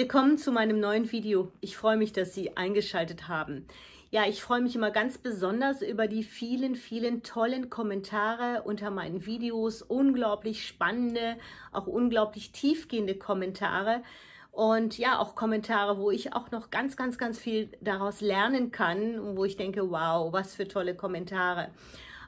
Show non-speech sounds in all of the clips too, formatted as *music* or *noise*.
Willkommen zu meinem neuen Video. Ich freue mich, dass Sie eingeschaltet haben. Ja, ich freue mich immer ganz besonders über die vielen, vielen tollen Kommentare unter meinen Videos. Unglaublich spannende, auch unglaublich tiefgehende Kommentare. Und ja, auch Kommentare, wo ich auch noch ganz, ganz, ganz viel daraus lernen kann und wo ich denke, wow, was für tolle Kommentare.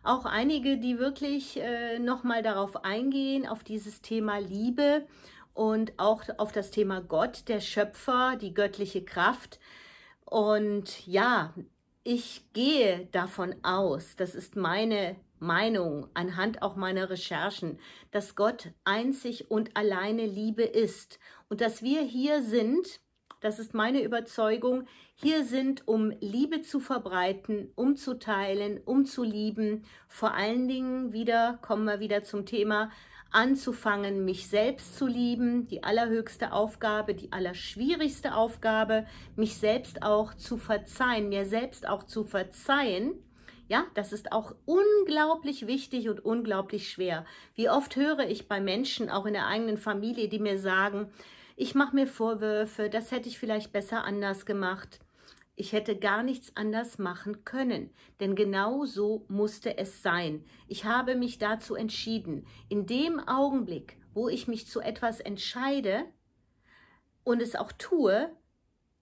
Auch einige, die wirklich äh, nochmal darauf eingehen, auf dieses Thema Liebe und auch auf das Thema Gott, der Schöpfer, die göttliche Kraft. Und ja, ich gehe davon aus, das ist meine Meinung anhand auch meiner Recherchen, dass Gott einzig und alleine Liebe ist und dass wir hier sind, das ist meine Überzeugung, hier sind, um Liebe zu verbreiten, um zu teilen, um zu lieben. Vor allen Dingen wieder, kommen wir wieder zum Thema anzufangen, mich selbst zu lieben, die allerhöchste Aufgabe, die allerschwierigste Aufgabe, mich selbst auch zu verzeihen, mir selbst auch zu verzeihen. Ja, das ist auch unglaublich wichtig und unglaublich schwer. Wie oft höre ich bei Menschen, auch in der eigenen Familie, die mir sagen, ich mache mir Vorwürfe, das hätte ich vielleicht besser anders gemacht ich hätte gar nichts anders machen können, denn genau so musste es sein. Ich habe mich dazu entschieden. In dem Augenblick, wo ich mich zu etwas entscheide und es auch tue,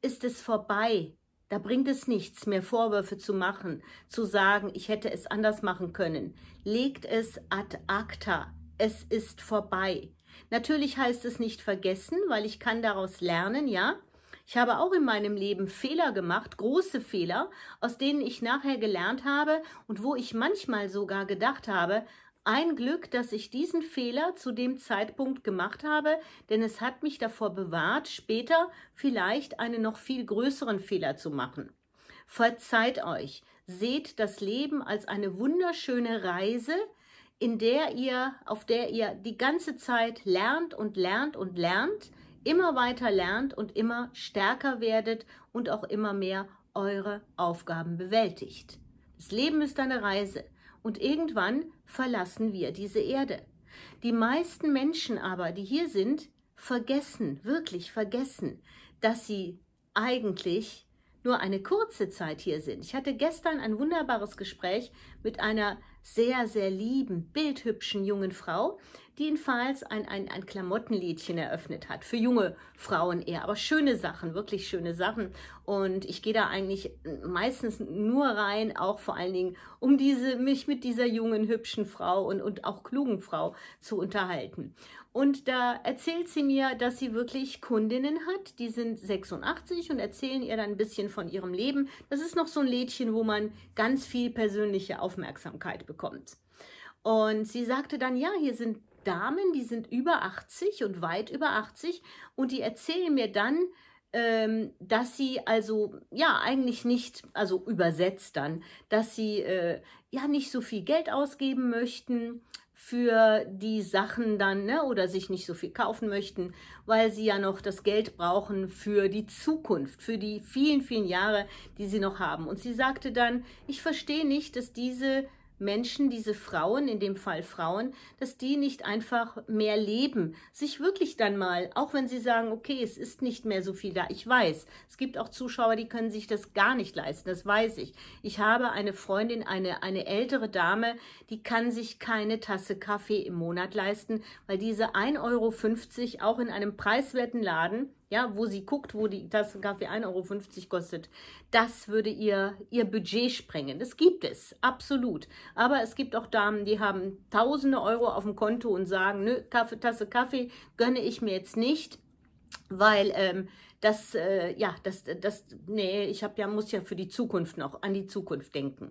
ist es vorbei. Da bringt es nichts, mir Vorwürfe zu machen, zu sagen, ich hätte es anders machen können. Legt es ad acta. Es ist vorbei. Natürlich heißt es nicht vergessen, weil ich kann daraus lernen, ja? Ich habe auch in meinem Leben Fehler gemacht, große Fehler, aus denen ich nachher gelernt habe und wo ich manchmal sogar gedacht habe, ein Glück, dass ich diesen Fehler zu dem Zeitpunkt gemacht habe, denn es hat mich davor bewahrt, später vielleicht einen noch viel größeren Fehler zu machen. Verzeiht euch, seht das Leben als eine wunderschöne Reise, in der ihr, auf der ihr die ganze Zeit lernt und lernt und lernt immer weiter lernt und immer stärker werdet und auch immer mehr eure Aufgaben bewältigt. Das Leben ist eine Reise und irgendwann verlassen wir diese Erde. Die meisten Menschen aber, die hier sind, vergessen, wirklich vergessen, dass sie eigentlich nur eine kurze Zeit hier sind. Ich hatte gestern ein wunderbares Gespräch mit einer sehr, sehr lieben, bildhübschen jungen Frau, die in Pfalz ein, ein, ein Klamottenlädchen eröffnet hat. Für junge Frauen eher, aber schöne Sachen, wirklich schöne Sachen. Und ich gehe da eigentlich meistens nur rein, auch vor allen Dingen, um diese, mich mit dieser jungen, hübschen Frau und, und auch klugen Frau zu unterhalten. Und da erzählt sie mir, dass sie wirklich Kundinnen hat, die sind 86 und erzählen ihr dann ein bisschen von ihrem Leben. Das ist noch so ein Lädchen, wo man ganz viel persönliche Aufmerksamkeit bekommt. Und sie sagte dann, ja, hier sind Damen, die sind über 80 und weit über 80 und die erzählen mir dann, ähm, dass sie also ja eigentlich nicht, also übersetzt dann, dass sie äh, ja nicht so viel Geld ausgeben möchten, für die Sachen dann ne, oder sich nicht so viel kaufen möchten, weil sie ja noch das Geld brauchen für die Zukunft, für die vielen, vielen Jahre, die sie noch haben. Und sie sagte dann, ich verstehe nicht, dass diese Menschen, diese Frauen, in dem Fall Frauen, dass die nicht einfach mehr leben, sich wirklich dann mal, auch wenn sie sagen, okay, es ist nicht mehr so viel da, ich weiß, es gibt auch Zuschauer, die können sich das gar nicht leisten, das weiß ich. Ich habe eine Freundin, eine, eine ältere Dame, die kann sich keine Tasse Kaffee im Monat leisten, weil diese 1,50 Euro auch in einem preiswerten Laden ja, wo sie guckt, wo die Tasse Kaffee 1,50 Euro kostet, das würde ihr, ihr Budget sprengen. Das gibt es, absolut. Aber es gibt auch Damen, die haben tausende Euro auf dem Konto und sagen, nö, Kaffee, Tasse Kaffee gönne ich mir jetzt nicht, weil ähm, das, äh, ja, das, das, nee, ich habe ja, muss ja für die Zukunft noch, an die Zukunft denken.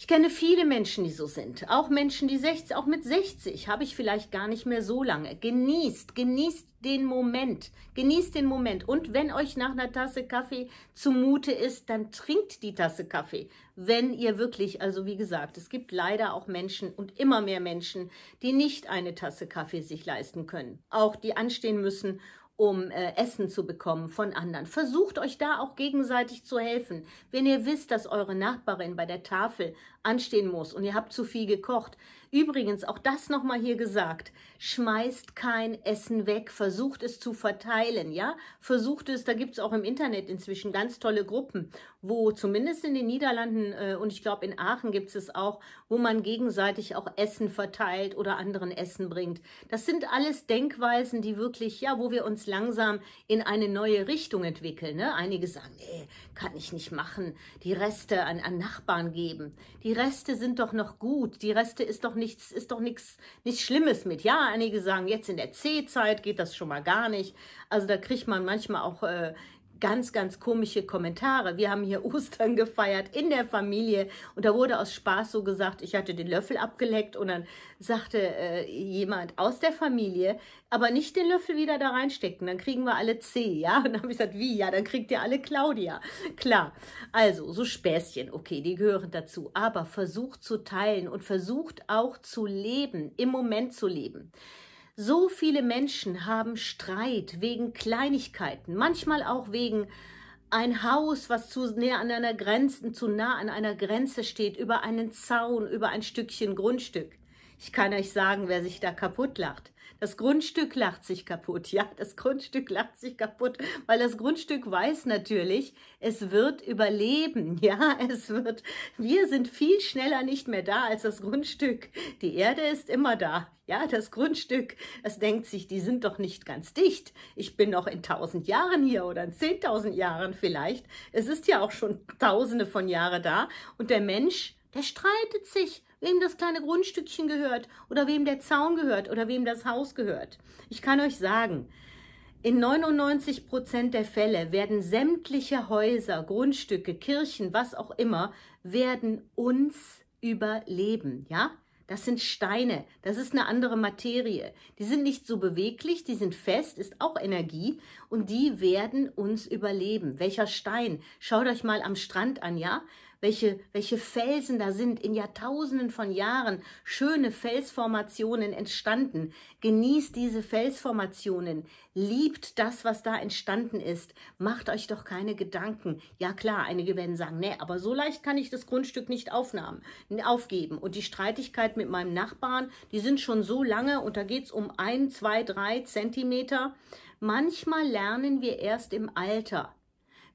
Ich kenne viele Menschen, die so sind. Auch Menschen, die 60, auch mit 60 habe ich vielleicht gar nicht mehr so lange. Genießt, genießt den Moment, genießt den Moment. Und wenn euch nach einer Tasse Kaffee zumute ist, dann trinkt die Tasse Kaffee. Wenn ihr wirklich, also wie gesagt, es gibt leider auch Menschen und immer mehr Menschen, die nicht eine Tasse Kaffee sich leisten können, auch die anstehen müssen um äh, Essen zu bekommen von anderen. Versucht euch da auch gegenseitig zu helfen. Wenn ihr wisst, dass eure Nachbarin bei der Tafel anstehen muss und ihr habt zu viel gekocht, Übrigens, auch das nochmal hier gesagt, schmeißt kein Essen weg, versucht es zu verteilen, ja? Versucht es, da gibt es auch im Internet inzwischen ganz tolle Gruppen, wo zumindest in den Niederlanden äh, und ich glaube in Aachen gibt es es auch, wo man gegenseitig auch Essen verteilt oder anderen Essen bringt. Das sind alles Denkweisen, die wirklich, ja, wo wir uns langsam in eine neue Richtung entwickeln, ne? Einige sagen, nee, kann ich nicht machen, die Reste an, an Nachbarn geben. Die Reste sind doch noch gut, die Reste ist doch nichts, ist doch nichts, nichts Schlimmes mit. Ja, einige sagen, jetzt in der C-Zeit geht das schon mal gar nicht. Also da kriegt man manchmal auch äh, ganz, ganz komische Kommentare. Wir haben hier *laughs* Ostern gefeiert in der Familie und da wurde aus Spaß so gesagt, ich hatte den Löffel abgeleckt und dann sagte äh, jemand aus der Familie, aber nicht den Löffel wieder da reinstecken, dann kriegen wir alle C, ja? Und dann habe ich gesagt, wie? Ja, dann kriegt ihr alle Claudia. Klar, also so Späßchen, okay, die gehören dazu, aber versucht zu teilen und versucht auch zu leben, im Moment zu leben. So viele Menschen haben Streit wegen Kleinigkeiten, manchmal auch wegen ein Haus, was zu näher an einer Grenze, zu nah an einer Grenze steht, über einen Zaun, über ein Stückchen Grundstück. Ich kann euch sagen, wer sich da kaputt lacht. Das Grundstück lacht sich kaputt, ja, das Grundstück lacht sich kaputt, weil das Grundstück weiß natürlich, es wird überleben, *laughs* ja, es wird, wir sind viel schneller nicht mehr da als das Grundstück. Die Erde ist immer da, ja, das Grundstück, es denkt sich, die sind doch nicht ganz dicht. Ich bin noch in tausend Jahren hier oder in zehntausend Jahren vielleicht. Es ist ja auch schon tausende von Jahren da. Und der Mensch, der streitet sich wem das kleine Grundstückchen gehört oder wem der Zaun gehört oder wem das Haus gehört. Ich kann euch sagen, in 99 Prozent der Fälle werden sämtliche Häuser, Grundstücke, Kirchen, was auch immer, werden uns überleben, ja? Das sind Steine, das ist eine andere Materie. Die sind nicht so beweglich, die sind fest, ist auch Energie und die werden uns überleben. Welcher Stein? Schaut euch mal am Strand an, ja? welche, welche Felsen da sind, in Jahrtausenden von Jahren schöne Felsformationen entstanden. Genießt diese Felsformationen, liebt das, was da entstanden ist. Macht euch doch keine Gedanken. Ja klar, einige werden sagen, nee, aber so leicht kann ich das Grundstück nicht aufnahmen, aufgeben. Und die Streitigkeit mit meinem Nachbarn, die sind schon so lange und da geht es um ein, zwei, drei Zentimeter. Manchmal lernen wir erst im Alter,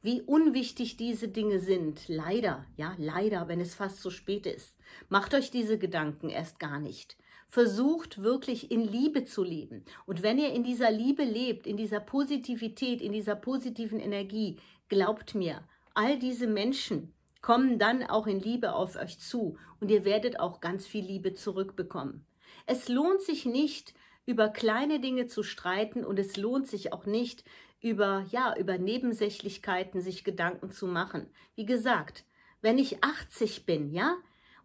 wie unwichtig diese Dinge sind. Leider, ja, leider, wenn es fast zu spät ist. Macht euch diese Gedanken erst gar nicht. Versucht wirklich in Liebe zu leben. Und wenn ihr in dieser Liebe lebt, in dieser Positivität, in dieser positiven Energie, glaubt mir, all diese Menschen kommen dann auch in Liebe auf euch zu und ihr werdet auch ganz viel Liebe zurückbekommen. Es lohnt sich nicht, über kleine Dinge zu streiten und es lohnt sich auch nicht, über, ja, über Nebensächlichkeiten sich Gedanken zu machen. Wie gesagt, wenn ich 80 bin, ja,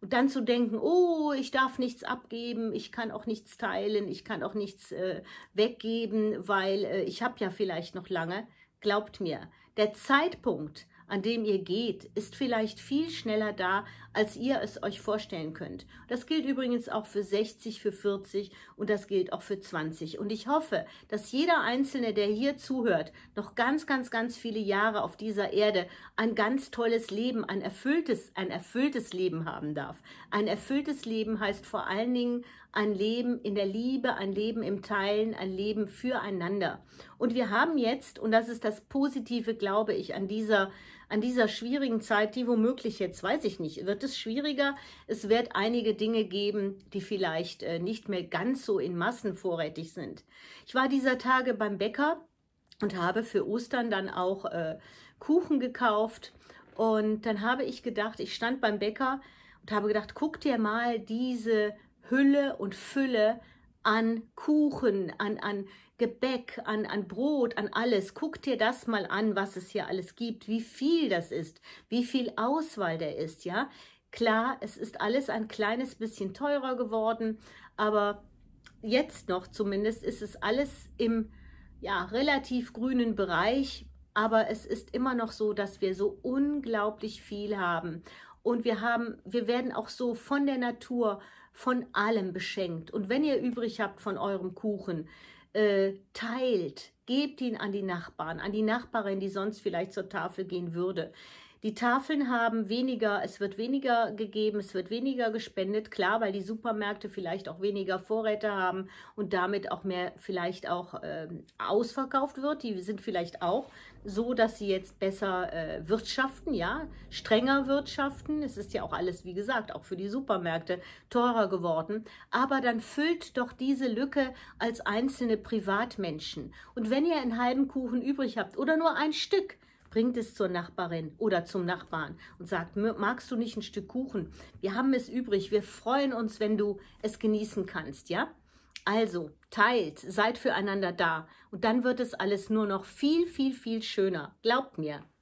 und dann zu denken, oh, ich darf nichts abgeben, ich kann auch nichts teilen, ich kann auch nichts äh, weggeben, weil äh, ich habe ja vielleicht noch lange. Glaubt mir, der Zeitpunkt, an dem ihr geht, ist vielleicht viel schneller da, als ihr es euch vorstellen könnt. Das gilt übrigens auch für 60, für 40 und das gilt auch für 20. Und ich hoffe, dass jeder Einzelne, der hier zuhört, noch ganz, ganz, ganz viele Jahre auf dieser Erde ein ganz tolles Leben, ein erfülltes, ein erfülltes Leben haben darf. Ein erfülltes Leben heißt vor allen Dingen ein Leben in der Liebe, ein Leben im Teilen, ein Leben füreinander. Und wir haben jetzt, und das ist das Positive, glaube ich, an dieser, an dieser schwierigen Zeit, die womöglich jetzt, weiß ich nicht, wird es schwieriger. Es wird einige Dinge geben, die vielleicht äh, nicht mehr ganz so in Massen vorrätig sind. Ich war dieser Tage beim Bäcker und habe für Ostern dann auch äh, Kuchen gekauft. Und dann habe ich gedacht, ich stand beim Bäcker und habe gedacht, guck dir mal diese Hülle und Fülle an Kuchen, an, an Gebäck, an, an Brot, an alles. Guck dir das mal an, was es hier alles gibt, wie viel das ist, wie viel Auswahl der ist, ja. Klar, es ist alles ein kleines bisschen teurer geworden, aber jetzt noch zumindest ist es alles im ja, relativ grünen Bereich, aber es ist immer noch so, dass wir so unglaublich viel haben und wir haben wir werden auch so von der Natur von allem beschenkt. Und wenn ihr übrig habt von eurem Kuchen, äh, teilt, gebt ihn an die Nachbarn, an die Nachbarin, die sonst vielleicht zur Tafel gehen würde. Die Tafeln haben weniger, es wird weniger gegeben, es wird weniger gespendet, klar, weil die Supermärkte vielleicht auch weniger Vorräte haben und damit auch mehr vielleicht auch äh, ausverkauft wird. Die sind vielleicht auch so, dass sie jetzt besser äh, wirtschaften, ja, strenger wirtschaften. Es ist ja auch alles, wie gesagt, auch für die Supermärkte teurer geworden. Aber dann füllt doch diese Lücke als einzelne Privatmenschen. Und wenn ihr einen halben Kuchen übrig habt oder nur ein Stück, bringt es zur Nachbarin oder zum Nachbarn und sagt, magst du nicht ein Stück Kuchen? Wir haben es übrig, wir freuen uns, wenn du es genießen kannst, ja? Also, teilt, seid füreinander da und dann wird es alles nur noch viel, viel, viel schöner. Glaubt mir.